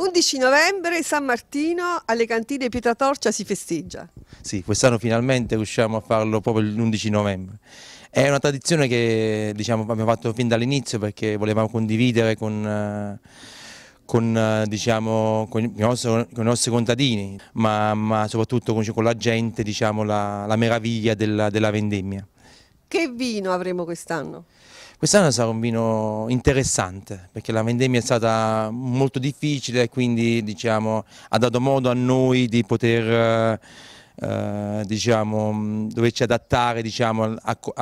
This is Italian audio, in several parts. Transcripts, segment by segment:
11 novembre San Martino alle cantine Pietratorcia si festeggia. Sì, quest'anno finalmente riusciamo a farlo proprio l'11 novembre. È una tradizione che diciamo, abbiamo fatto fin dall'inizio perché volevamo condividere con... Eh, con, eh, diciamo, con, i nostri, con, i nostri, contadini, ma, ma soprattutto con, con, la gente, diciamo, la, la meraviglia della, della vendemmia. Che vino avremo quest'anno? Quest'anno sarà un vino interessante perché la vendemmia è stata molto difficile quindi diciamo, ha dato modo a noi di poter eh, eh diciamo, mm, doverci adattare diciamo,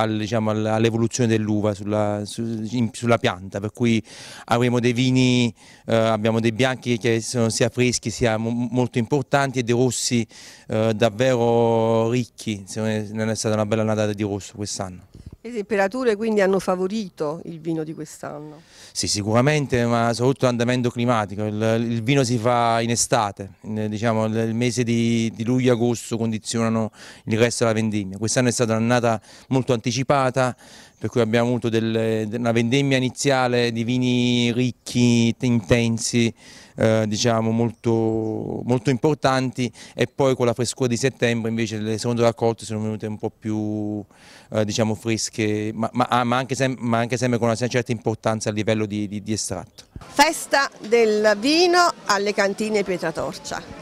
diciamo all'evoluzione dell'uva sulla, su, sulla, pianta, per cui avremo dei vini, eh, abbiamo dei bianchi che sono sia freschi sia molto importanti e dei rossi eh, davvero ricchi, non è stata una bella natata di rosso quest'anno. Le temperature quindi hanno favorito il vino di quest'anno? Sì, sicuramente, ma soprattutto l'andamento climatico. Il, il, vino si fa in estate, diciamo il mese di, di luglio e agosto condizionano il resto della vendemmia. Quest'anno è stata un'annata molto anticipata, per cui abbiamo avuto del, una vendemmia iniziale di vini ricchi, intensi, eh, diciamo molto, molto, importanti e poi con la frescura di settembre invece le seconde raccolte sono venute un po' più eh, diciamo fresche ma, ma, ah, ma, anche sem ma, anche sempre con una certa importanza a livello di, di, di estratto. Festa del vino alle cantine Pietratorcia.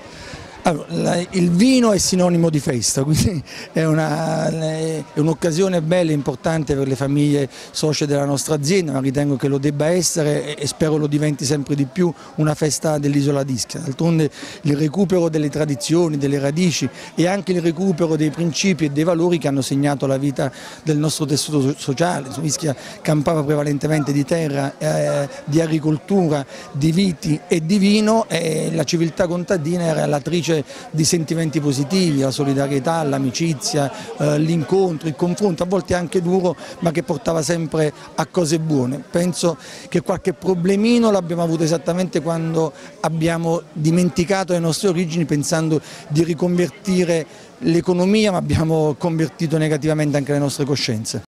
Allora, il vino è sinonimo di festa, quindi è, un'occasione un bella e importante per le famiglie socie della nostra azienda, ma ritengo che lo debba essere e spero lo diventi sempre di più una festa dell'isola d'Ischia. D'altronde il recupero delle tradizioni, delle radici e anche il recupero dei principi e dei valori che hanno segnato la vita del nostro tessuto sociale. Ischia campava prevalentemente di terra, eh, di agricoltura, di viti e di vino e la civiltà contadina era l'attrice invece di sentimenti positivi, la solidarietà, l'amicizia, eh, l'incontro, il confronto, a volte anche duro ma che portava sempre a cose buone. Penso che qualche problemino l'abbiamo avuto esattamente quando abbiamo dimenticato le nostre origini pensando di riconvertire l'economia ma abbiamo convertito negativamente anche le nostre coscienze.